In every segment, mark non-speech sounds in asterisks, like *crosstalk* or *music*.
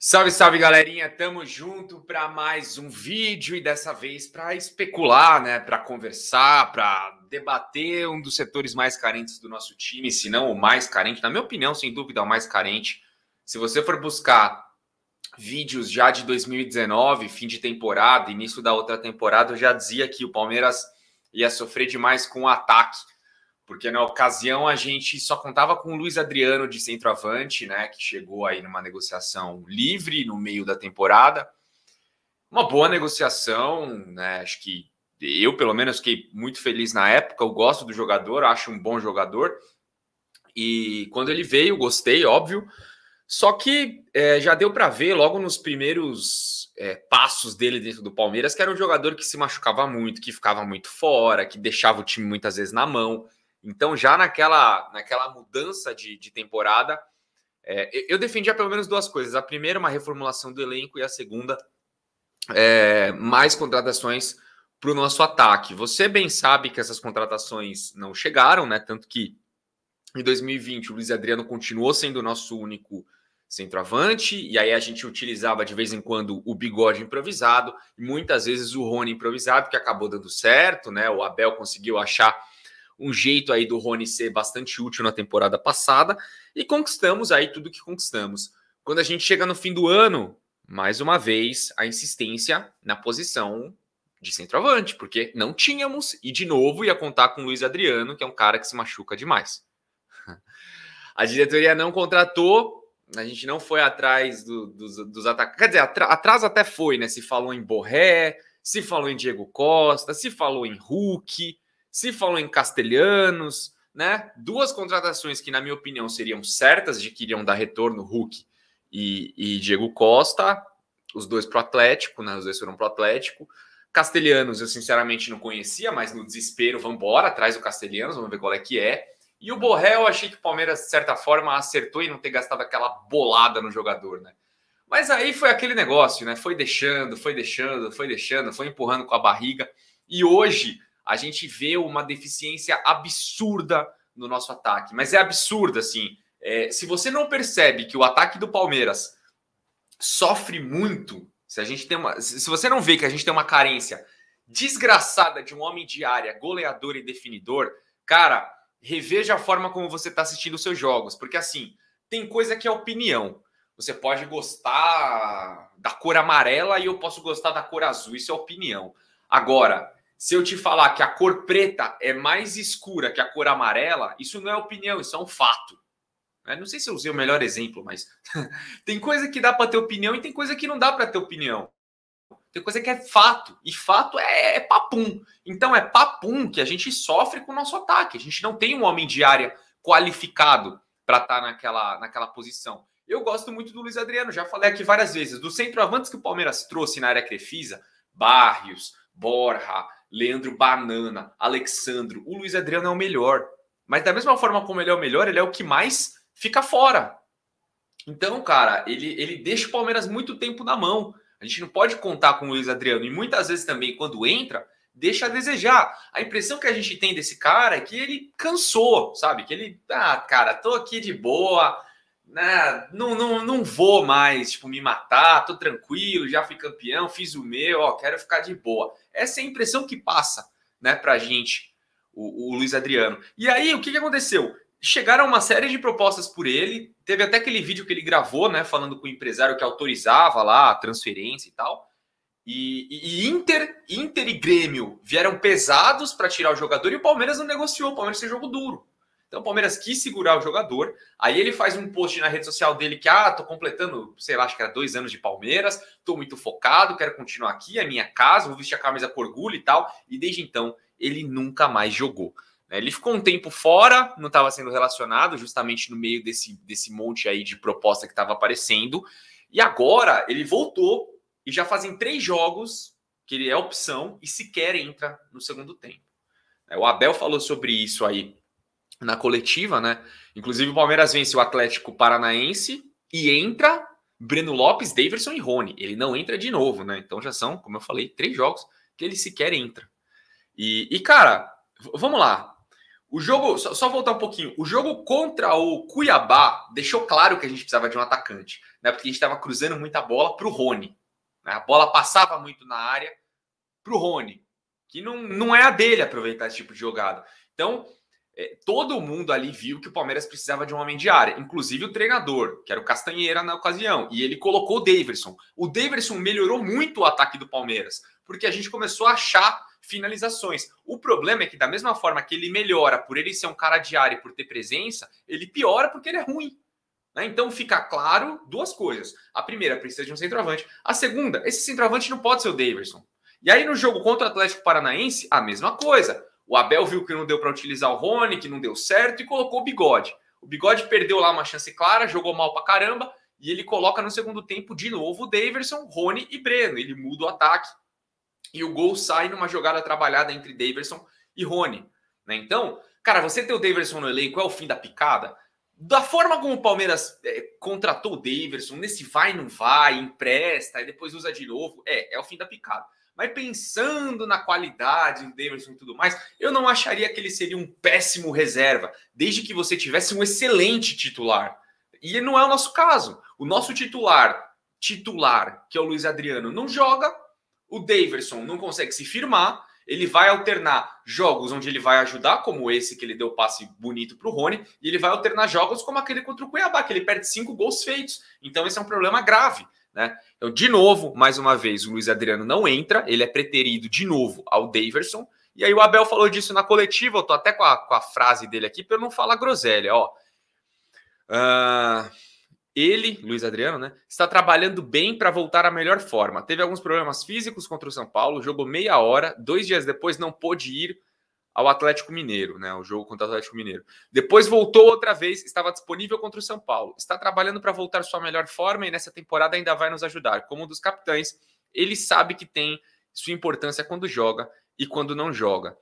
Salve, salve, galerinha! Tamo junto para mais um vídeo e dessa vez para especular, né? Para conversar, para debater um dos setores mais carentes do nosso time, se não o mais carente, na minha opinião, sem dúvida, é o mais carente. Se você for buscar vídeos já de 2019, fim de temporada, início da outra temporada, eu já dizia que o Palmeiras ia sofrer demais com o ataque porque na ocasião a gente só contava com o Luiz Adriano de centroavante, né, que chegou aí numa negociação livre no meio da temporada. Uma boa negociação, né? Acho que eu, pelo menos, fiquei muito feliz na época. Eu gosto do jogador, acho um bom jogador. E quando ele veio, gostei, óbvio. Só que é, já deu para ver logo nos primeiros é, passos dele dentro do Palmeiras que era um jogador que se machucava muito, que ficava muito fora, que deixava o time muitas vezes na mão. Então, já naquela, naquela mudança de, de temporada, é, eu defendia pelo menos duas coisas. A primeira, uma reformulação do elenco, e a segunda, é, mais contratações para o nosso ataque. Você bem sabe que essas contratações não chegaram, né? Tanto que em 2020 o Luiz Adriano continuou sendo o nosso único centroavante, e aí a gente utilizava de vez em quando o bigode improvisado, e muitas vezes o Rony improvisado, que acabou dando certo, né? O Abel conseguiu achar um jeito aí do Rony ser bastante útil na temporada passada e conquistamos aí tudo que conquistamos. Quando a gente chega no fim do ano, mais uma vez a insistência na posição de centroavante, porque não tínhamos e de novo ia contar com o Luiz Adriano, que é um cara que se machuca demais. *laughs* A diretoria não contratou, a gente não foi atrás do, dos, dos atacantes. Quer dizer, atrás até foi, né? Se falou em Borré, se falou em Diego Costa, se falou em Hulk se falou em castelhanos, né? Duas contratações que, na minha opinião, seriam certas de que iriam dar retorno, Hulk e, e Diego Costa, os dois para o Atlético, né? Os dois foram para o Atlético. Castelhanos, eu sinceramente não conhecia, mas no desespero, vamos embora, traz o Castelhanos, vamos ver qual é que é. E o Borré, eu achei que o Palmeiras, de certa forma, acertou em não ter gastado aquela bolada no jogador, né? Mas aí foi aquele negócio, né? Foi deixando, foi deixando, foi deixando, foi empurrando com a barriga. E hoje, a gente vê uma deficiência absurda no nosso ataque. Mas é absurda, assim. É, se você não percebe que o ataque do Palmeiras sofre muito, se a gente tem uma, se você não vê que a gente tem uma carência desgraçada de um homem de área, goleador e definidor, cara, reveja a forma como você está assistindo os seus jogos, porque assim tem coisa que é opinião. Você pode gostar da cor amarela e eu posso gostar da cor azul, isso é opinião. Agora, se eu te falar que a cor preta é mais escura que a cor amarela, isso não é opinião, isso é um fato. É, não sei se eu usei o melhor exemplo, mas *laughs* tem coisa que dá para ter opinião e tem coisa que não dá para ter opinião. Tem coisa que é fato, e fato é, é, papum. Então é papum que a gente sofre com o nosso ataque. A gente não tem um homem de área qualificado para estar tá naquela, naquela posição. Eu gosto muito do Luiz Adriano, já falei aqui várias vezes. Dos centroavantes que o Palmeiras trouxe na área Crefisa, Barrios, Borja, Leandro Banana, Alexandro. O Luiz Adriano é o melhor. Mas da mesma forma como ele é o melhor, ele é o que mais fica fora. Então, cara, ele, ele deixa o Palmeiras muito tempo na mão. A gente não pode contar com o Luiz Adriano. E muitas vezes também, quando entra, deixa a desejar. A impressão que a gente tem desse cara é que ele cansou, sabe? Que ele, ah, cara, tô aqui de boa, né, não, não, não vou mais tipo, me matar, tô tranquilo, já fui campeão, fiz o meu, ó, quero ficar de boa. Essa é a impressão que passa né, pra gente, o, o Luiz Adriano. E aí, o que, que aconteceu? Chegaram uma série de propostas por ele, teve até aquele vídeo que ele gravou, né, falando com o empresário que autorizava lá a transferência e tal. E, e, Inter, Inter e Grêmio vieram pesados para tirar o jogador e o Palmeiras não negociou, o Palmeiras tem jogo duro. Então o Palmeiras quis segurar o jogador. Aí ele faz um post na rede social dele que, ah, tô completando, sei lá, acho que era dois anos de Palmeiras, tô muito focado, quero continuar aqui, é minha casa, vou vestir a camisa com orgulho e tal. E desde então ele nunca mais jogou. Né? Ele ficou um tempo fora, não estava sendo relacionado, justamente no meio desse, desse monte aí de proposta que estava aparecendo. E agora ele voltou e já fazem três jogos que ele é opção e sequer entra no segundo tempo. É, o Abel falou sobre isso aí na coletiva, né? Inclusive o Palmeiras vence o Atlético Paranaense e entra Breno Lopes, Daverson e Rony. Ele não entra de novo, né? Então já são, como eu falei, três jogos que ele sequer entra. E, e cara, vamos lá. O jogo, só, só, voltar um pouquinho. O jogo contra o Cuiabá deixou claro que a gente precisava de um atacante, né? Porque a gente estava cruzando muita bola para o Rony. Né? A bola passava muito na área para o Rony, que não, não é a dele aproveitar esse tipo de jogada. Então, é, todo mundo ali viu que o Palmeiras precisava de um homem de área, inclusive o treinador, que era o Castanheira na ocasião, e ele colocou o Daverson. O Daverson melhorou muito o ataque do Palmeiras, porque a gente começou a achar finalizações. O problema é que da mesma forma que ele melhora por ele ser um cara de área e por ter presença, ele piora porque ele é ruim. Né? Então fica claro duas coisas. A primeira, precisa de um centroavante. A segunda, esse centroavante não pode ser o Daverson. E aí no jogo contra o Atlético Paranaense, a mesma coisa. O Abel viu que não deu para utilizar o Rony, que não deu certo, e colocou o bigode. O bigode perdeu lá uma chance clara, jogou mal para caramba, e ele coloca no segundo tempo de novo o Daverson, Rony e Breno. Ele muda o ataque e o gol sai numa jogada trabalhada entre Daverson e Rony. Né? Então, cara, você ter o Daverson no elenco é o fim da picada. Da forma como o Palmeiras é, contratou o Daverson, nesse vai, não vai, empresta, e depois usa de novo, é, é o fim da picada. Mas pensando na qualidade do Davidson e tudo mais, eu não acharia que ele seria um péssimo reserva, desde que você tivesse um excelente titular. E não é o nosso caso. O nosso titular, titular, que é o Luiz Adriano, não joga, o Davidson não consegue se firmar, ele vai alternar jogos onde ele vai ajudar, como esse que ele deu passe bonito para o Rony, e ele vai alternar jogos como aquele contra o Cuiabá, que ele perde cinco gols feitos. Então esse é um problema grave. Né? Então, de novo, mais uma vez, o Luiz Adriano não entra, ele é preterido de novo ao Daverson. E aí o Abel falou disso na coletiva, eu tô até com a, com a frase dele aqui para eu não falar groselha, ó. Uh, ele, Luiz Adriano, né, está trabalhando bem para voltar à melhor forma. Teve alguns problemas físicos contra o São Paulo, jogou meia hora, dois dias depois não pôde ir ao Atlético Mineiro, né? O jogo contra o Atlético Mineiro. Depois voltou outra vez, estava disponível contra o São Paulo. Está trabalhando para voltar sua melhor forma e nessa temporada ainda vai nos ajudar. Como um dos capitães, ele sabe que tem sua importância quando joga e quando não joga.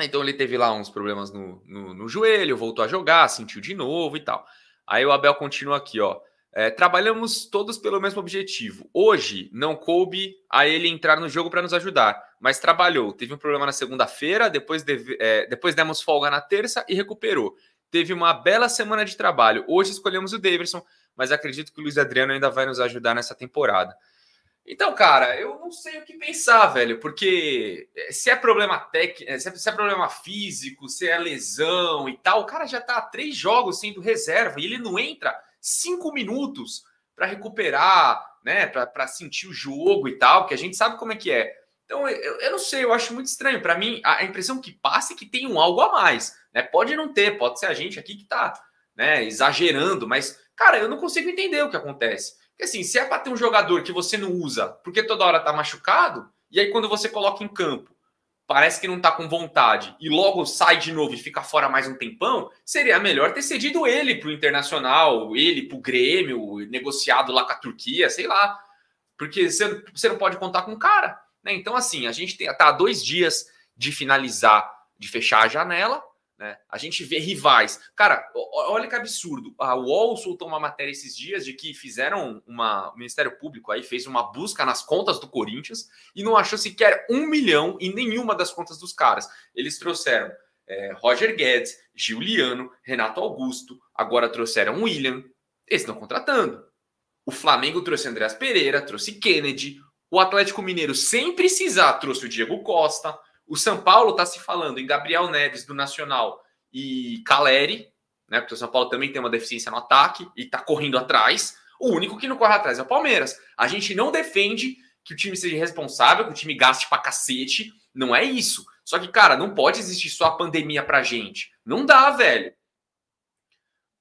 Então ele teve lá uns problemas no, no, no joelho, voltou a jogar, sentiu de novo e tal. Aí o Abel continua aqui, ó. É, trabalhamos todos pelo mesmo objetivo. Hoje não coube a ele entrar no jogo para nos ajudar, mas trabalhou. Teve um problema na segunda-feira, depois, deve, é, depois demos folga na terça e recuperou. Teve uma bela semana de trabalho. Hoje escolhemos o Davidson, mas acredito que o Luiz Adriano ainda vai nos ajudar nessa temporada. Então, cara, eu não sei o que pensar, velho, porque é, se é problema técnico, é, se é problema físico, se é lesão e tal, o cara já tá há três jogos sendo reserva e ele não entra cinco minutos para recuperar, né? Para sentir o jogo e tal, que a gente sabe como é que é. Então, eu, eu não sei, eu acho muito estranho. Para mim, a, impressão que passa é que tem um algo a mais. Né? Pode não ter, pode ser a gente aqui que tá né, exagerando, mas, cara, eu não consigo entender o que acontece. Porque assim, se é para ter um jogador que você não usa porque toda hora tá machucado, e aí quando você coloca em campo, parece que não está com vontade e logo sai de novo e fica fora mais um tempão, seria melhor ter cedido ele para o Internacional, ele para o Grêmio, negociado lá com a Turquia, sei lá. Porque você não pode contar com o cara. Né? Então, assim, a gente tá há dois dias de finalizar, de fechar a janela. Né? A gente vê rivais. Cara, olha que absurdo. A UOL soltou uma matéria esses dias de que fizeram uma. O Ministério Público aí fez uma busca nas contas do Corinthians e não achou sequer um milhão em nenhuma das contas dos caras. Eles trouxeram é, Roger Guedes, Giuliano, Renato Augusto, agora trouxeram William. Eles estão contratando. O Flamengo trouxe Andreas Pereira, trouxe Kennedy. O Atlético Mineiro, sem precisar, trouxe o Diego Costa. O São Paulo está se falando em Gabriel Neves do Nacional e Caleri, né? Porque o São Paulo também tem uma deficiência no ataque e está correndo atrás. O único que não corre atrás é o Palmeiras. A gente não defende que o time seja responsável, que o time gaste pra cacete. Não é isso. Só que, cara, não pode existir só a pandemia pra gente. Não dá, velho.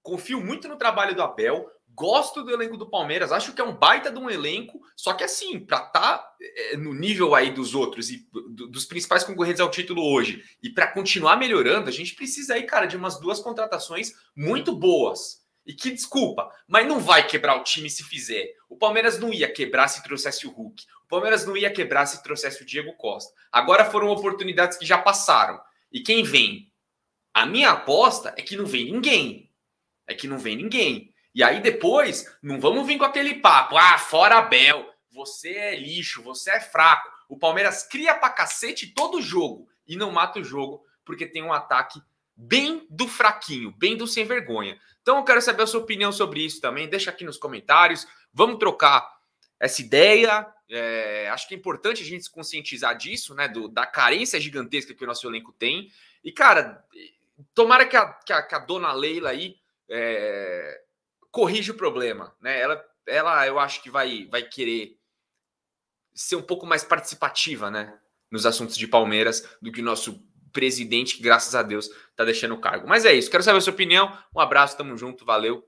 Confio muito no trabalho do Abel. Gosto do elenco do Palmeiras, acho que é um baita de um elenco, só que assim, para estar tá, é, no nível aí dos outros e do, dos principais concorrentes ao título hoje, e para continuar melhorando, a gente precisa aí, cara, de umas duas contratações muito boas. E que desculpa, mas não vai quebrar o time se fizer. O Palmeiras não ia quebrar se trouxesse o Hulk. O Palmeiras não ia quebrar se trouxesse o Diego Costa. Agora foram oportunidades que já passaram. E quem vem? A minha aposta é que não vem ninguém. É que não vem ninguém. E aí depois, não vamos vir com aquele papo, ah, fora Abel, você é lixo, você é fraco. O Palmeiras cria pra cacete todo jogo e não mata o jogo porque tem um ataque bem do fraquinho, bem do sem vergonha. Então eu quero saber a sua opinião sobre isso também, deixa aqui nos comentários, vamos trocar essa ideia. É, acho que é importante a gente se conscientizar disso, né? Do, da carência gigantesca que o nosso elenco tem. E, cara, eh, tomara que a, que a, que a dona Leila aí é, corrige o problema, né? Ela, ela eu acho que vai, vai querer ser um pouco mais participativa, né? Nos assuntos de Palmeiras do que o nosso presidente, que graças a Deus está deixando o cargo. Mas é isso, quero saber a sua opinião. Um abraço, tamo junto, valeu.